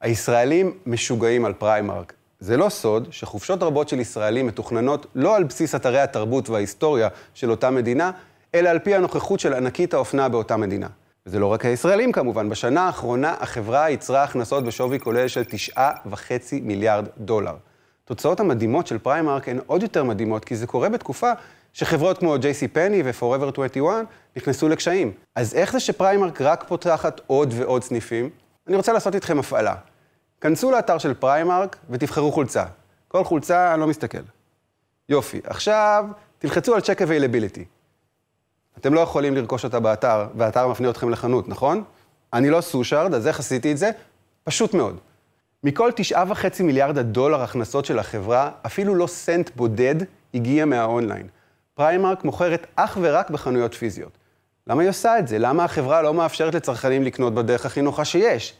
הישראלים משוגעים על פריימרק. זה לא סוד שחופשות רבות של ישראלים מתוכננות לא על בסיס אתרי התרבות וההיסטוריה של אותה מדינה, אלא על פי הנוכחות של ענקית האופנה באותה מדינה. וזה לא רק הישראלים כמובן, בשנה האחרונה החברה ייצרה הכנסות בשווי כולל של 9.5 מיליארד דולר. התוצאות המדהימות של פריימרק הן עוד יותר מדהימות, כי זה קורה בתקופה שחברות כמו ג'ייסי פני ו-Forever 21 נכנסו לקשיים. אז איך זה שפריימרק רק פותחת עוד ועוד סניפים? אני רוצה לעשות איתכם הפעלה. כנסו לאתר של פריימרק ותבחרו חולצה. כל חולצה, אני לא מסתכל. יופי. עכשיו, תלחצו על check availability. אתם לא יכולים לרכוש אותה באתר, והאתר מפנה אתכם לחנות, נכון? אני לא סושארד, אז איך עשיתי את זה? פשוט מאוד. מכל תשעה וחצי מיליארד הדולר הכנסות של החברה, אפילו לא סנט בודד הגיע מהאונליין. פריימרק מוכרת אך ורק בחנויות פיזיות. למה היא עושה את זה? למה החברה לא מאפשרת לצרכנים לקנות בדרך הכי נוחה שיש?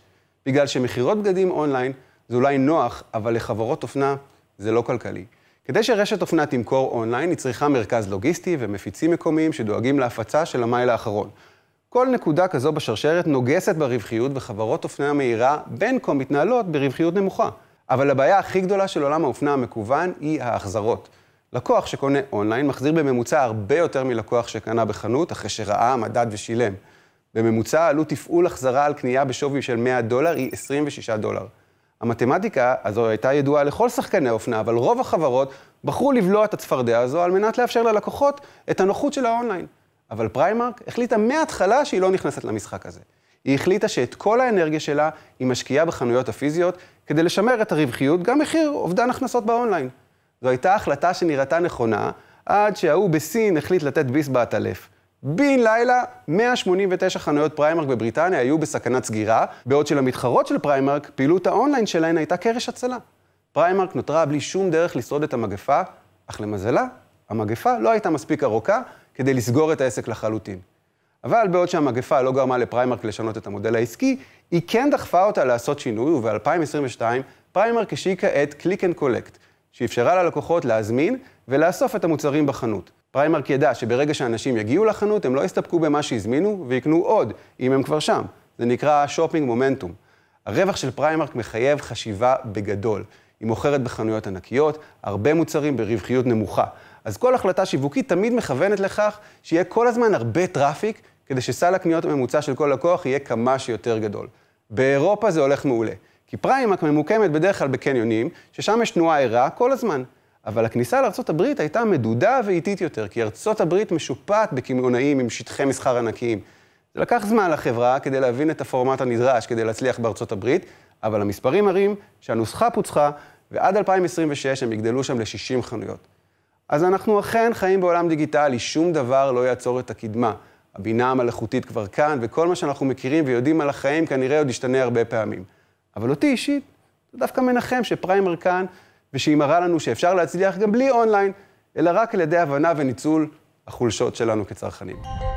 בגלל שמכירות בגדים אונליין זה אולי נוח, אבל לחברות אופנה זה לא כלכלי. כדי שרשת אופנה תמכור אונליין, היא צריכה מרכז לוגיסטי ומפיצים מקומיים שדואגים להפצה של המייל האחרון. כל נקודה כזו בשרשרת נוגסת ברווחיות, וחברות אופנה מהירה בין כה מתנהלות ברווחיות נמוכה. אבל הבעיה הכי גדולה של עולם האופנה המקוון היא ההחזרות. לקוח שקונה אונליין מחזיר בממוצע הרבה יותר מלקוח שקנה בחנות אחרי שראה, מדד ושילם. בממוצע עלות תפעול החזרה על קנייה בשווי של 100 דולר היא 26 דולר. המתמטיקה הזו הייתה ידועה לכל שחקני האופנה, אבל רוב החברות בחרו לבלוע את הצפרדע הזו על מנת לאפשר ללקוחות את הנוחות של האונליין. אבל פריימרק החליטה מההתחלה שהיא לא נכנסת למשחק הזה. היא החליטה שאת כל האנרגיה שלה היא משקיעה בחנויות הפיזיות כדי לשמר את הרווחיות, גם מחיר אובדן הכנסות באונליין. זו הייתה החלטה שנראתה נכונה, עד שההוא בסין החליט לתת ביס בעטלף. בן לילה 189 חנויות פריימרק בבריטניה היו בסכנת סגירה, בעוד שלמתחרות של פריימרק, פעילות האונליין שלהן הייתה קרש הצלה. פריימרק נותרה בלי שום דרך לשרוד את המגפה, אך למזלה, המגפה לא הייתה מספיק ארוכה כדי לסגור את העסק לחלוטין. אבל בעוד שהמגפה לא גרמה לפריימרק לשנות את המודל העסקי, היא כן דחפה אותה לעשות שינוי, וב-2022 פריימרק השיקה את Click and Collect, שאפשרה ללקוחות להזמין ולאסוף את המוצרים בחנות. פריימרק ידע שברגע שאנשים יגיעו לחנות, הם לא יסתפקו במה שהזמינו ויקנו עוד, אם הם כבר שם. זה נקרא שופינג מומנטום. הרווח של פריימרק מחייב חשיבה בגדול. היא מוכרת בחנויות ענקיות, הרבה מוצרים ברווחיות נמוכה. אז כל החלטה שיווקית תמיד מכוונת לכך שיהיה כל הזמן הרבה טראפיק, כדי שסל הקניות הממוצע של כל לקוח יהיה כמה שיותר גדול. באירופה זה הולך מעולה, כי פריימרק ממוקמת בדרך כלל בקניונים, ששם יש תנועה ערה כל הזמן. אבל הכניסה לארה"ב הייתה מדודה ואיטית יותר, כי ארה"ב משופעת בקמעונאים עם שטחי מסחר ענקיים. זה לקח זמן לחברה כדי להבין את הפורמט הנדרש כדי להצליח בארצות הברית, אבל המספרים מראים שהנוסחה פוצחה, ועד 2026 הם יגדלו שם ל-60 חנויות. אז אנחנו אכן חיים בעולם דיגיטלי, שום דבר לא יעצור את הקדמה. הבינה המלאכותית כבר כאן, וכל מה שאנחנו מכירים ויודעים על החיים כנראה עוד ישתנה הרבה פעמים. אבל אותי אישית, זה דווקא מנחם שפריימר כאן, ושהיא מראה לנו שאפשר להצליח גם בלי אונליין, אלא רק על ידי הבנה וניצול החולשות שלנו כצרכנים.